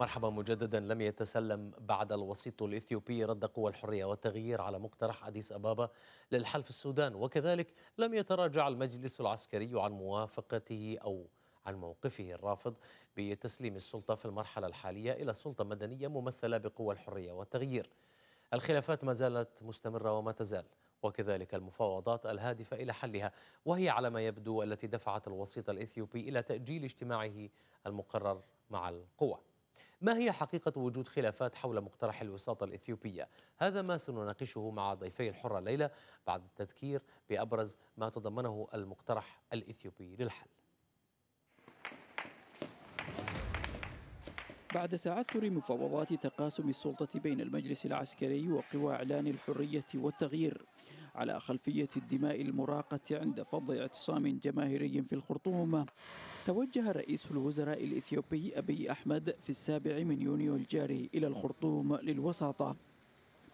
مرحبا مجددا لم يتسلم بعد الوسيط الاثيوبي رد قوى الحريه والتغيير على مقترح اديس ابابا للحل في السودان وكذلك لم يتراجع المجلس العسكري عن موافقته او عن موقفه الرافض بتسليم السلطه في المرحله الحاليه الى سلطه مدنيه ممثله بقوى الحريه والتغيير. الخلافات ما زالت مستمره وما تزال وكذلك المفاوضات الهادفه الى حلها وهي على ما يبدو التي دفعت الوسيط الاثيوبي الى تاجيل اجتماعه المقرر مع القوى. ما هي حقيقة وجود خلافات حول مقترح الوساطة الإثيوبية؟ هذا ما سنناقشه مع ضيفي الحرة الليلة بعد التذكير بأبرز ما تضمنه المقترح الإثيوبي للحل بعد تعثر مفاوضات تقاسم السلطة بين المجلس العسكري وقوى إعلان الحرية والتغيير على خلفية الدماء المراقة عند فض اعتصام جماهيري في الخرطوم توجه رئيس الوزراء الإثيوبي أبي أحمد في السابع من يونيو الجاري إلى الخرطوم للوساطة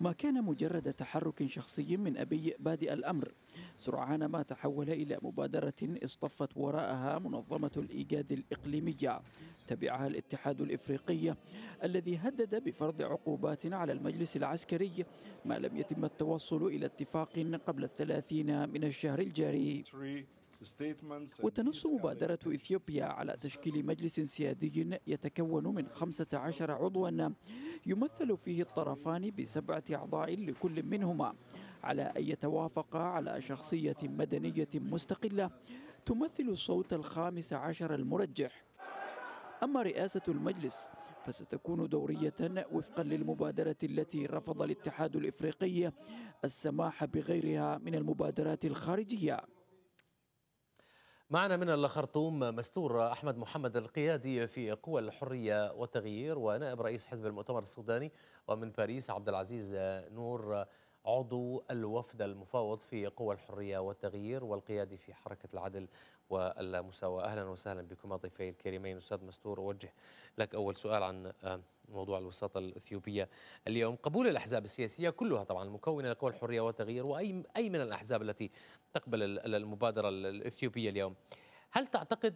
ما كان مجرد تحرك شخصي من أبي بادئ الأمر سرعان ما تحول إلى مبادرة اصطفت وراءها منظمة الإيجاد الإقليمية تبعها الاتحاد الإفريقي الذي هدد بفرض عقوبات على المجلس العسكري ما لم يتم التوصل إلى اتفاق قبل الثلاثين من الشهر الجاري وتنص مبادرة إثيوبيا على تشكيل مجلس سيادي يتكون من 15 عضوا يمثل فيه الطرفان بسبعة أعضاء لكل منهما على أن يتوافقا على شخصية مدنية مستقلة تمثل الصوت الخامس عشر المرجح أما رئاسة المجلس فستكون دورية وفقا للمبادرة التي رفض الاتحاد الإفريقي السماح بغيرها من المبادرات الخارجية معنا من الخرطوم مستور أحمد محمد القيادي في قوى الحرية والتغيير ونائب رئيس حزب المؤتمر السوداني ومن باريس عبد العزيز نور عضو الوفد المفاوض في قوى الحرية والتغيير والقيادي في حركة العدل والمساواة أهلا وسهلا بكم ضيفي الكريمين أستاذ مستور أوجه لك أول سؤال عن آه، موضوع الوساطة الأثيوبية اليوم قبول الأحزاب السياسية كلها طبعا مكونة لقوى الحرية والتغيير وأي أي من الأحزاب التي تقبل المبادرة الأثيوبية اليوم هل تعتقد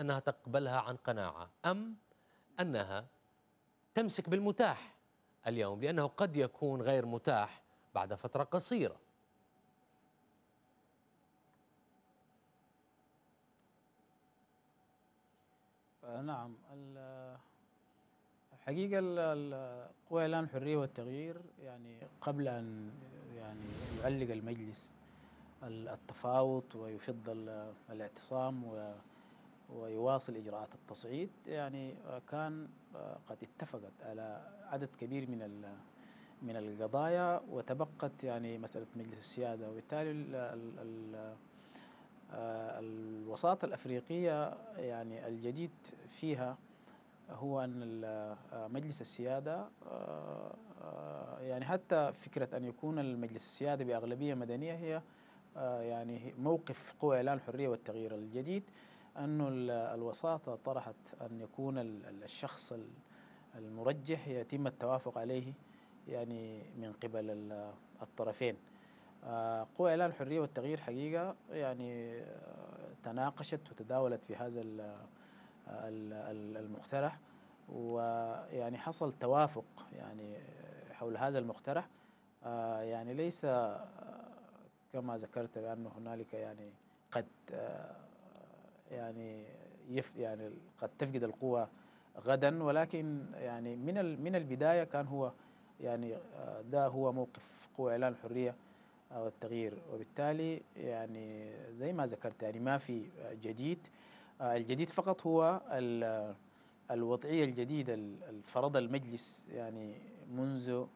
أنها تقبلها عن قناعة أم أنها تمسك بالمتاح اليوم لأنه قد يكون غير متاح بعد فترة قصيرة آه، نعم حقيقة القوى الآن الحرية والتغيير يعني قبل أن يعني يعلق المجلس التفاوض ويفض الاعتصام و ويواصل إجراءات التصعيد يعني آه، كان آه، قد اتفقت على عدد كبير من من القضايا وتبقت يعني مسألة مجلس السيادة وبالتالي الـ الـ الـ آه، الوساطة الأفريقية يعني الجديد فيها هو أن آه، مجلس السيادة آه، يعني حتى فكرة أن يكون المجلس السيادة بأغلبية مدنية هي يعني موقف قوى إعلان الحرية والتغيير الجديد أن الوساطة طرحت أن يكون الشخص المرجح يتم التوافق عليه يعني من قبل الطرفين آه، قوى إعلان الحرية والتغيير حقيقة يعني آه، تناقشت وتداولت في هذا المقترح ويعني حصل توافق يعني حول هذا المقترح آه، يعني ليس كما ذكرت بأن هنالك يعني قد يعني يف يعني قد تفقد القوى غدا ولكن يعني من من البداية كان هو يعني آه، ده هو موقف قوى إعلان الحرية والتغيير وبالتالي يعني زي ما ذكرت يعني ما في جديد آه، الجديد فقط هو الوضعية الجديدة الفرض المجلس يعني منذ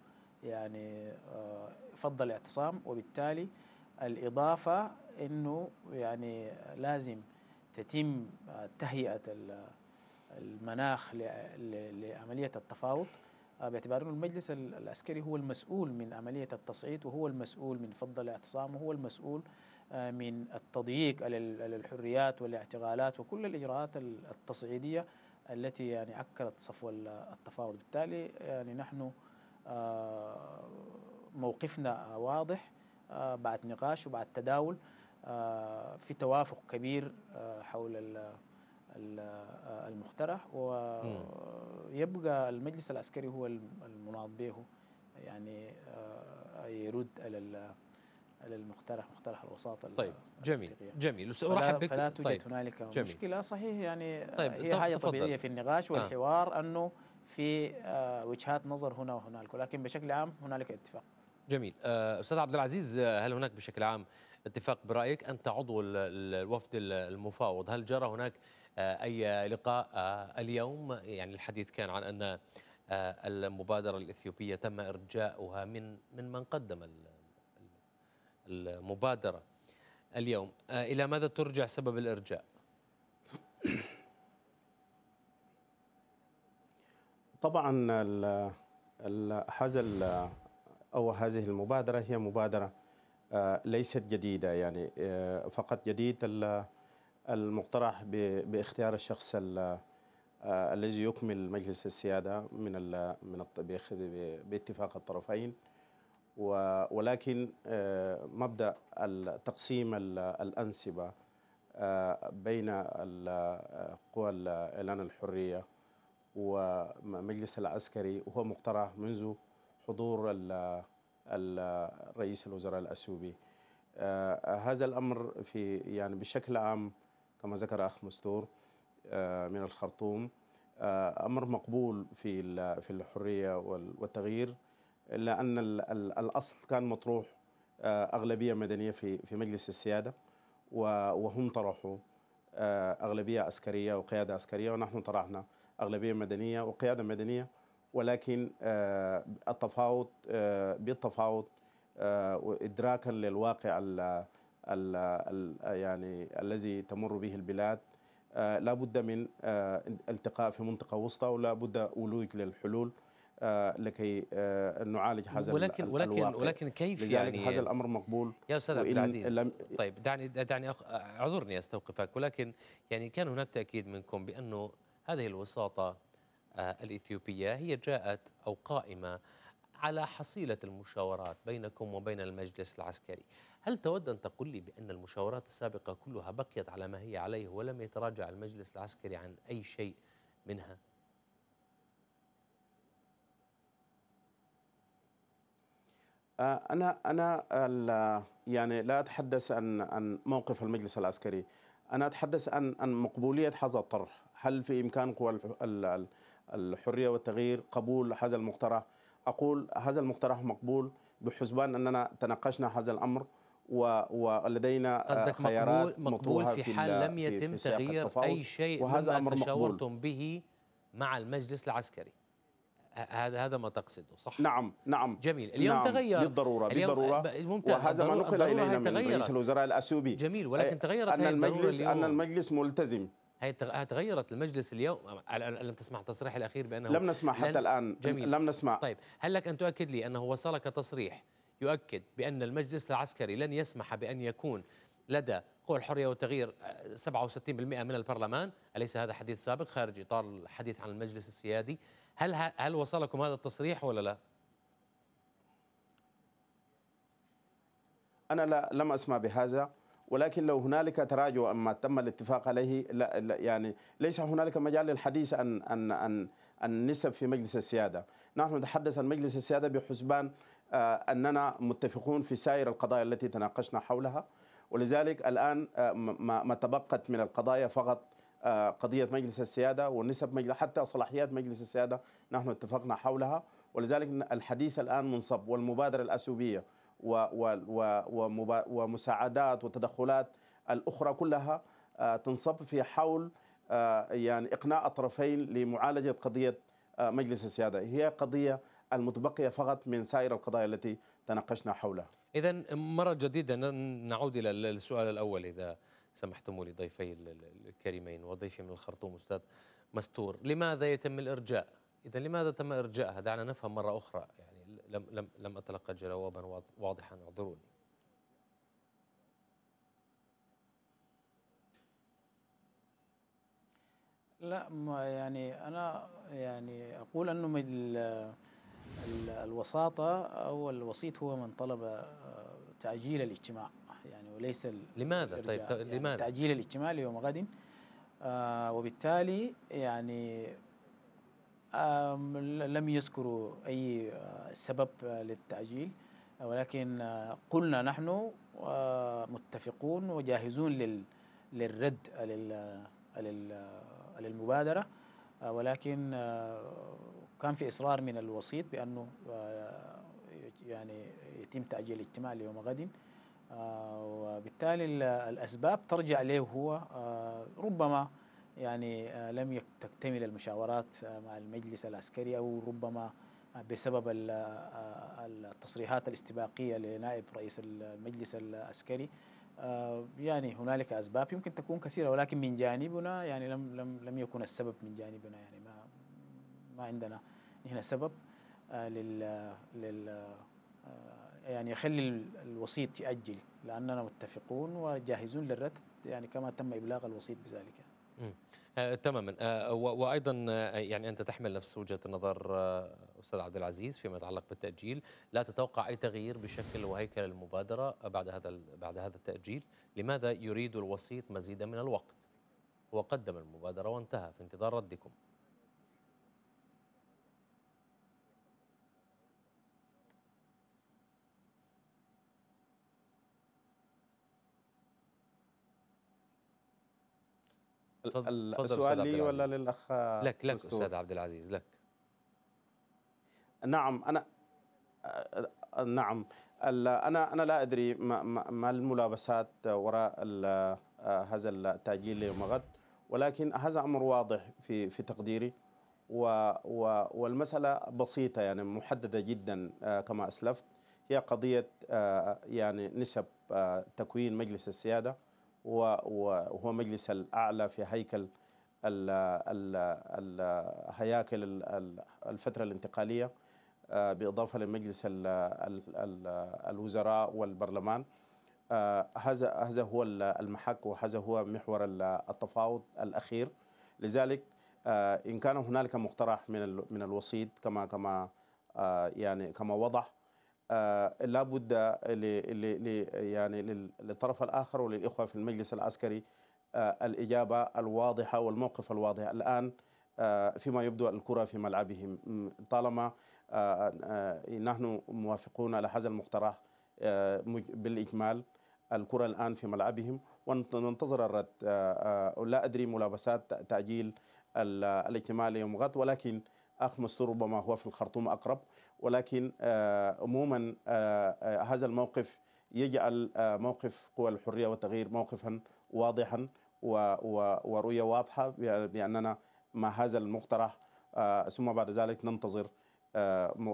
يعني آه، فض الاعتصام وبالتالي الإضافة أنه يعني لازم تتم تهيئة المناخ لعملية التفاوض آه، باعتبار أن المجلس العسكري هو المسؤول من عملية التصعيد وهو المسؤول من فض الاعتصام وهو المسؤول آه، من التضييق على الحريات والاعتقالات وكل الإجراءات التصعيدية التي يعني عكرت صفو التفاوض بالتالي يعني نحن آه، موقفنا واضح بعد نقاش وبعد تداول في توافق كبير حول آه، المقترح ويبقى المجلس العسكري هو المناط به يعني آه، يرد على على المقترح مقترح الوساطه طيب جميل جميل ارحب بك فلا توجد طيب هنالك مشكله صحيح يعني آه، طيب هي حاجه تفضل. طبيعيه في النقاش والحوار آه. انه في وجهات نظر هنا وهنالك ولكن بشكل عام هنالك اتفاق جميل استاذ عبد العزيز هل هناك بشكل عام اتفاق برايك انت عضو الوفد المفاوض هل جرى هناك آه، أي لقاء آه، اليوم يعني الحديث كان عن أن آه، المبادرة الإثيوبية تم إرجاؤها من من من قدم المبادرة اليوم إلى ماذا ترجع سبب الإرجاء؟ طبعا هذا او هذه المبادره هي مبادره ليست جديده يعني فقط جديد المقترح باختيار الشخص آه، الذي يكمل مجلس السياده من من باتفاق الطرفين ولكن آه، مبدا تقسيم الانسبه آه، بين قوى الاعلان الحريه ومجلس العسكري هو مقترح منذ حضور رئيس الوزراء الاثيوبي هذا الامر في يعني بشكل عام كما ذكر أخ مستور آه، من الخرطوم آه، أمر مقبول في في الحرية والتغيير إلا أن الأصل كان مطروح آه، أغلبية مدنية في في مجلس السيادة وهم طرحوا أغلبية عسكرية وقيادة عسكرية ونحن طرحنا أغلبية مدنية وقيادة مدنية ولكن التفاوض بالتفاوض وإدراكا للواقع يعني الذي تمر به البلاد آه، لا بد من آه، التقاء في منطقة وسطى ولا بد ولوج للحلول آه، لكي نعالج هذا ولكن ولكن الواقع. ولكن كيف لذلك يعني هذا الامر مقبول يا استاذ عبد العزيز طيب دعني دعني اعذرني استوقفك ولكن يعني كان هناك تاكيد منكم بانه هذه الوساطه الاثيوبيه هي جاءت او قائمه على حصيله المشاورات بينكم وبين المجلس العسكري هل تود أن تقول لي بأن المشاورات السابقة كلها بقيت على ما هي عليه ولم يتراجع المجلس العسكري عن أي شيء منها؟ آه، أنا أنا يعني لا أتحدث عن عن موقف المجلس العسكري، أنا أتحدث عن عن مقبولية هذا الطرح، هل في إمكان قوى الحرية والتغيير قبول هذا المقترح؟ أقول هذا المقترح مقبول بحسبان أننا تناقشنا هذا الأمر ولدينا آه، قصدك خيارات مقبول, في, في حال لم يتم في تغيير أي شيء وهذا مما تشاورتم مقبول. به مع المجلس العسكري هذا هذا ما تقصده صح؟ نعم نعم جميل اليوم نعم تغير بالضرورة بالضرورة ممتاز وهذا ما نقل إلينا من رئيس الوزراء الأثيوبي جميل ولكن تغيرت أن المجلس أن المجلس ملتزم هي تغيرت المجلس اليوم لم تسمع التصريح الأخير بأنه لم نسمع حتى الآن جميل لم نسمع طيب هل لك أن تؤكد لي أنه وصلك تصريح يؤكد بأن المجلس العسكري لن يسمح بأن يكون لدى قوى الحرية والتغيير 67% من البرلمان أليس هذا حديث سابق خارج إطار الحديث عن المجلس السيادي هل, هل وصلكم هذا التصريح ولا لا؟ أنا لا لم أسمع بهذا ولكن لو هنالك تراجع أما تم الاتفاق عليه لا, لا يعني ليس هنالك مجال للحديث عن عن عن النسب في مجلس السيادة نحن نتحدث عن مجلس السيادة بحسبان آه، أننا متفقون في سائر القضايا التي تناقشنا حولها ولذلك الآن آه، ما تبقت من القضايا فقط آه، قضية مجلس السيادة ونسب مجلس حتى صلاحيات مجلس السيادة نحن اتفقنا حولها ولذلك الحديث الآن منصب والمبادرة الأسيوبية ومساعدات وتدخلات الأخرى كلها تنصب في حول يعني إقناع الطرفين لمعالجة قضية مجلس السيادة هي قضية المتبقية فقط من سائر القضايا التي تناقشنا حولها إذا مرة جديدة نعود إلى السؤال الأول إذا سمحتم لي ضيفي الكريمين وضيفي من الخرطوم أستاذ مستور لماذا يتم الإرجاء إذا لماذا تم إرجاءها دعنا نفهم مرة أخرى يعني لم, لم, لم أتلقى جوابا واضحا اعذروني لا ما يعني أنا يعني أقول أنه من الوساطة أو الوسيط هو من طلب آه، تعجيل الاجتماع يعني وليس لماذا طيب يعني لماذا تعجيل الاجتماع ليوم غد آه، وبالتالي يعني لم يذكروا أي آه، سبب للتعجيل ولكن قلنا نحن متفقون وجاهزون للرد للمبادرة ولكن وكان في إصرار من الوسيط بأنه آه، يعني يتم تأجيل الاجتماع ليوم غد آه، وبالتالي الأسباب ترجع له هو آه، ربما يعني لم تكتمل المشاورات مع المجلس العسكري أو ربما بسبب التصريحات الاستباقية لنائب رئيس المجلس العسكري يعني هنالك أسباب يمكن تكون كثيرة ولكن من جانبنا يعني لم لم لم يكن السبب من جانبنا يعني عندنا هنا سبب آه، لل لل آه، يعني يخلي الوسيط يأجل لأننا متفقون وجاهزون للرد يعني كما تم إبلاغ الوسيط بذلك آه، تماما آه، وايضا آه، يعني انت تحمل نفس وجهه النظر استاذ عبد العزيز فيما يتعلق بالتاجيل لا تتوقع اي تغيير بشكل وهيكل المبادره بعد هذا بعد هذا التاجيل لماذا يريد الوسيط مزيدا من الوقت وقدم المبادره وانتهى في انتظار ردكم تفضل السؤال لي ولا للاخ لك لك استاذ عبد العزيز لك نعم انا نعم انا انا لا ادري ما الملابسات وراء هذا التاجيل ليوم غد ولكن هذا امر واضح في في تقديري والمساله بسيطه يعني محدده جدا كما اسلفت هي قضيه يعني نسب تكوين مجلس السياده وهو مجلس الأعلى في هيكل هياكل الفترة الانتقالية آه، بالإضافة لمجلس الوزراء والبرلمان آه، هذا هذا هو المحك وهذا هو محور التفاوض الأخير لذلك آه، إن كان هنالك مقترح من من الوسيط كما كما يعني كما وضح آه، لابد يعني للطرف الآخر وللإخوة في المجلس العسكري آه، الإجابة الواضحة والموقف الواضح الآن آه، فيما يبدو الكرة في ملعبهم طالما نحن موافقون على هذا المقترح بالإجمال الكرة الآن في ملعبهم وننتظر الرد لا أدري ملابسات تأجيل الاجتماع ليوم غد ولكن أخ مستور ربما هو في الخرطوم أقرب ولكن آه، عموما آه، آه، هذا الموقف يجعل موقف قوى الحريه والتغيير موقفا واضحا ورؤيه واضحه باننا مع هذا المقترح ثم بعد ذلك ننتظر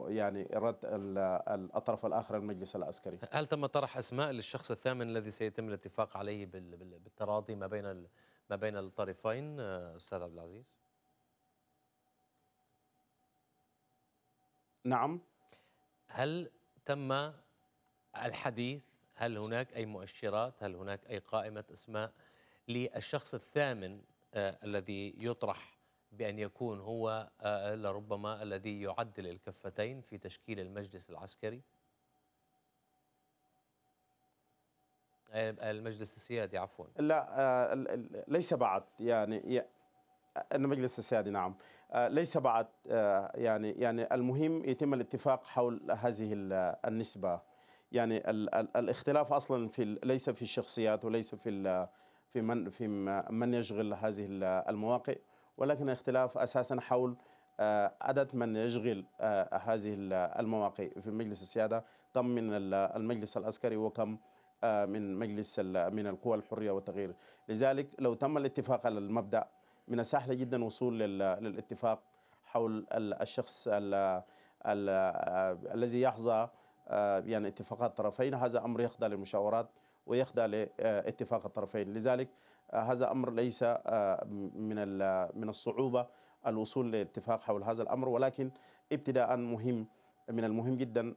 يعني رد الطرف الاخر المجلس العسكري. هل تم طرح اسماء للشخص الثامن الذي سيتم الاتفاق عليه بالتراضي ما بين ما بين الطرفين استاذ عبد العزيز؟ نعم هل تم الحديث هل هناك أي مؤشرات هل هناك أي قائمة أسماء للشخص الثامن آه الذي يطرح بأن يكون هو آه لربما الذي يعدل الكفتين في تشكيل المجلس العسكري آه المجلس السيادي عفوا لا آه، ليس بعد يعني المجلس السيادي نعم آه، ليس بعد آه، يعني يعني المهم يتم الاتفاق حول هذه آه، النسبة يعني ال ال الاختلاف اصلا في ليس في الشخصيات وليس في في من في من يشغل هذه المواقع ولكن اختلاف اساسا حول عدد من يشغل هذه المواقع في مجلس السياده كم من المجلس العسكري وكم من مجلس من القوى الحريه والتغيير لذلك لو تم الاتفاق على المبدا من السهل جدا وصول للاتفاق حول الشخص الذي يحظى آه، يعني اتفاقات الطرفين هذا امر يخضع للمشاورات ويخضع لاتفاق الطرفين لذلك آه، هذا امر ليس آه، من من الصعوبه الوصول لاتفاق حول هذا الامر ولكن ابتداء مهم من المهم جدا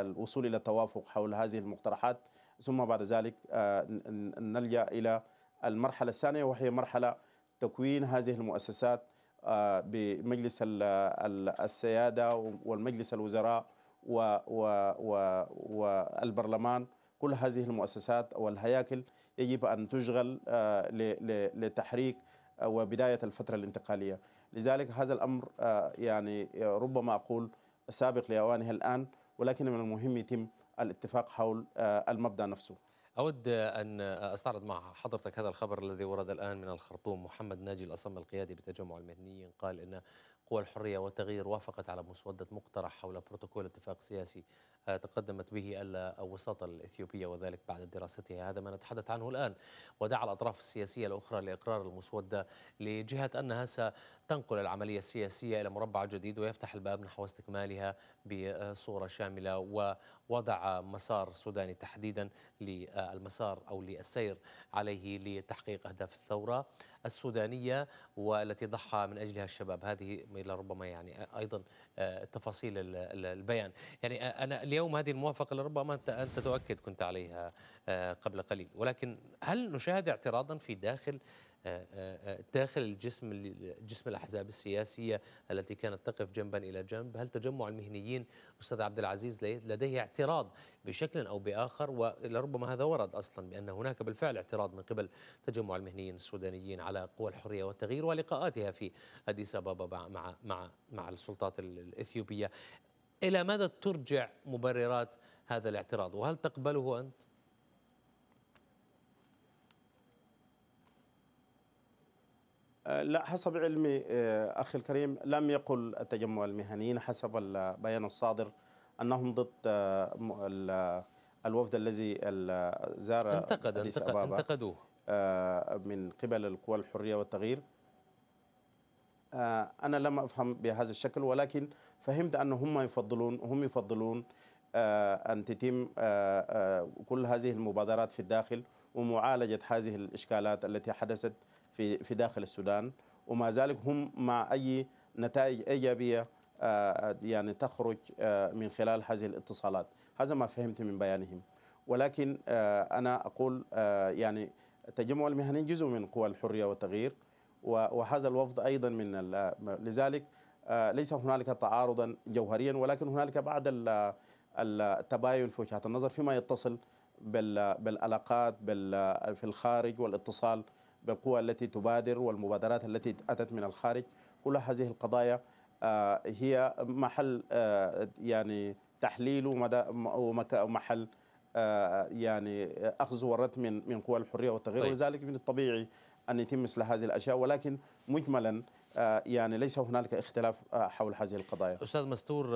الوصول الى التوافق حول هذه المقترحات ثم بعد ذلك نلجا الى المرحله الثانيه وهي مرحله تكوين هذه المؤسسات آه، بمجلس السيادة والمجلس الوزراء والبرلمان كل هذه المؤسسات والهياكل يجب أن تشغل آه، لتحريك آه، وبداية الفترة الانتقالية لذلك هذا الأمر يعني ربما أقول سابق لأوانه الآن ولكن من المهم يتم الاتفاق حول المبدأ نفسه أود أن أستعرض مع حضرتك هذا الخبر الذي ورد الآن من الخرطوم محمد ناجي الأصم القيادي بتجمع المهنيين قال أن قوى الحرية والتغيير وافقت على مسودة مقترح حول بروتوكول اتفاق سياسي آه، تقدمت به الوساطة الإثيوبية وذلك بعد دراستها هذا ما نتحدث عنه الآن ودعا الأطراف السياسية الأخرى لإقرار المسودة لجهة أنها ستنقل العملية السياسية إلى مربع جديد ويفتح الباب نحو استكمالها بصورة شاملة ووضع مسار سوداني تحديدا للمسار أو للسير عليه لتحقيق أهداف الثورة السودانية والتي ضحى من أجلها الشباب هذه الى ربما يعني ايضا آه، تفاصيل البيان يعني انا اليوم هذه الموافقه لربما انت انت تؤكد كنت عليها آه، قبل قليل ولكن هل نشاهد اعتراضا في داخل آه، آه، آه، داخل الجسم جسم الاحزاب السياسيه التي كانت تقف جنبا الى جنب، هل تجمع المهنيين استاذ عبد العزيز لديه اعتراض بشكل او باخر ولربما هذا ورد اصلا بان هناك بالفعل اعتراض من قبل تجمع المهنيين السودانيين على قوى الحريه والتغيير ولقاءاتها في اديس ابابا مع مع مع السلطات الاثيوبيه. الى ماذا ترجع مبررات هذا الاعتراض وهل تقبله انت؟ لا حسب علمي آه، أخي الكريم لم يقل التجمع المهنيين حسب البيان الصادر أنهم ضد آه، الوفد الذي زار انتقد انتقد انتقدوه آه، من قبل القوى الحرية والتغيير أنا لم أفهم بهذا الشكل ولكن فهمت أن هم يفضلون هم يفضلون أن تتم كل هذه المبادرات في الداخل ومعالجة هذه الإشكالات التي حدثت في في داخل السودان وما زالك هم مع اي نتائج ايجابيه آه، آه، يعني تخرج آه، من خلال هذه الاتصالات هذا ما فهمت من بيانهم ولكن انا اقول يعني التجمع المهني جزء من قوى الحريه والتغيير وهذا الوفد ايضا من لذلك ليس هنالك تعارضا جوهريا ولكن هنالك بعض التباين في وجهات النظر فيما يتصل بالعلاقات في الخارج والاتصال بالقوى التي تبادر والمبادرات التي أتت من الخارج كل هذه القضايا آه، هي محل آه، يعني تحليل ومحل آه، يعني أخذ ورد من من قوى الحرية والتغيير طيب. ولذلك من الطبيعي أن يتم مثل هذه الأشياء ولكن مجملا يعني ليس هنالك اختلاف حول هذه القضايا أستاذ مستور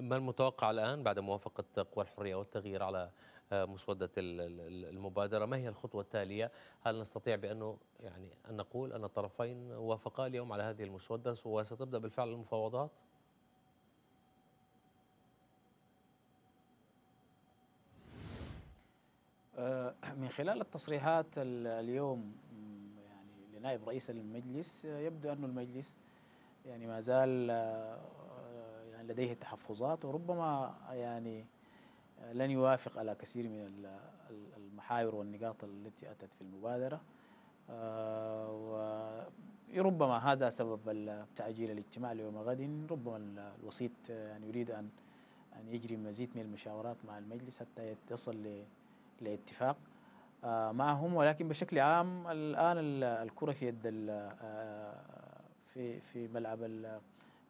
ما المتوقع الآن بعد موافقة قوى الحرية والتغيير على آه، مسودة المبادرة ما هي الخطوة التالية هل نستطيع بأنه يعني أن نقول أن الطرفين وافقا اليوم على هذه المسودة وستبدأ بالفعل المفاوضات آه، من خلال التصريحات اليوم يعني لنائب رئيس المجلس آه، يبدو أن المجلس يعني ما زال يعني لديه تحفظات وربما يعني لن يوافق على كثير من المحاور والنقاط التي أتت في المبادرة آه، وربما هذا سبب تعجيل الاجتماع ليوم غد ربما الوسيط آه، يعني يريد أن أن يجري مزيد من المشاورات مع المجلس حتى يصل لاتفاق آه، معهم ولكن بشكل عام الآن الكرة في يد في في ملعب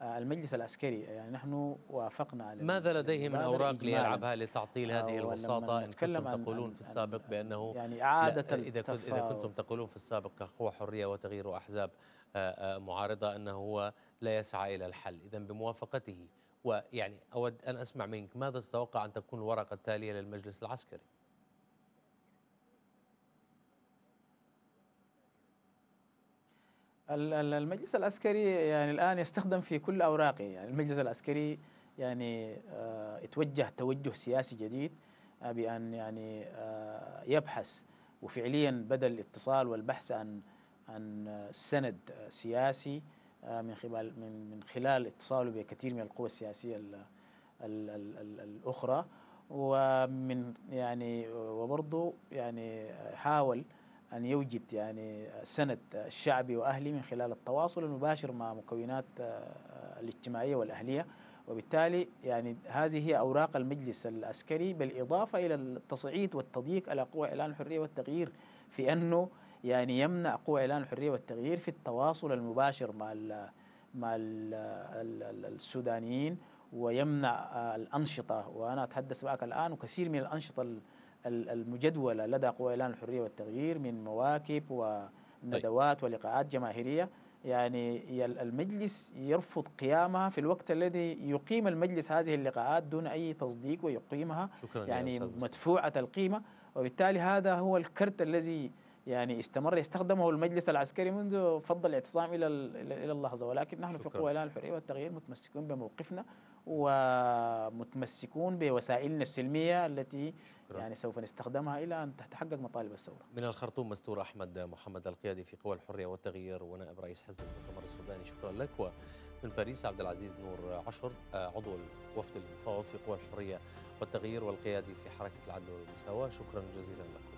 آه، المجلس العسكري يعني نحن وافقنا على ماذا لديه من اوراق ليلعبها لتعطيل هذه الوساطه ان كنتم تقولون في السابق بانه يعني اعاده اذا اذا كنتم تقولون في السابق كقوى حريه وتغيير واحزاب آه، آه، معارضه انه هو لا يسعى الى الحل اذا بموافقته ويعني اود ان اسمع منك ماذا تتوقع ان تكون الورقه التاليه للمجلس العسكري المجلس العسكري يعني الآن يستخدم في كل أوراقه يعني المجلس العسكري يعني اتوجه آه، توجه سياسي جديد آه، بأن يعني آه، يبحث وفعليا بدأ الاتصال والبحث عن عن سند سياسي من خلال من خلال اتصاله بكثير من القوى السياسية الأخرى ومن يعني وبرضه يعني حاول أن يوجد يعني سند الشعبي وأهلي من خلال التواصل المباشر مع مكونات آه، الاجتماعية والأهلية وبالتالي يعني هذه هي أوراق المجلس العسكري بالإضافة إلى التصعيد والتضييق على قوى إعلان الحرية والتغيير في أنه يعني يمنع قوى إعلان الحرية والتغيير في التواصل المباشر مع ال مع ال السودانيين ويمنع آه، الأنشطة وأنا أتحدث معك الآن وكثير من الأنشطة المجدولة لدى قوى إعلان الحرية والتغيير من مواكب وندوات ولقاءات جماهيرية يعني المجلس يرفض قيامها في الوقت الذي يقيم المجلس هذه اللقاءات دون أي تصديق ويقيمها شكرا يعني مدفوعة القيمة وبالتالي هذا هو الكرت الذي يعني استمر يستخدمه المجلس العسكري منذ فض الاعتصام الى الى اللحظه ولكن نحن شكرا. في قوى الحريه والتغيير متمسكون بموقفنا ومتمسكون بوسائلنا السلميه التي شكرا. يعني سوف نستخدمها الى ان تتحقق مطالب الثوره. من الخرطوم مستور احمد محمد القيادي في قوى الحريه والتغيير ونائب رئيس حزب المؤتمر السوداني شكرا لك ومن باريس عبد العزيز نور عشر آه، عضو الوفد المفاوض في قوى الحريه والتغيير والقيادي في حركه العدل والمساواه شكرا جزيلا لكم.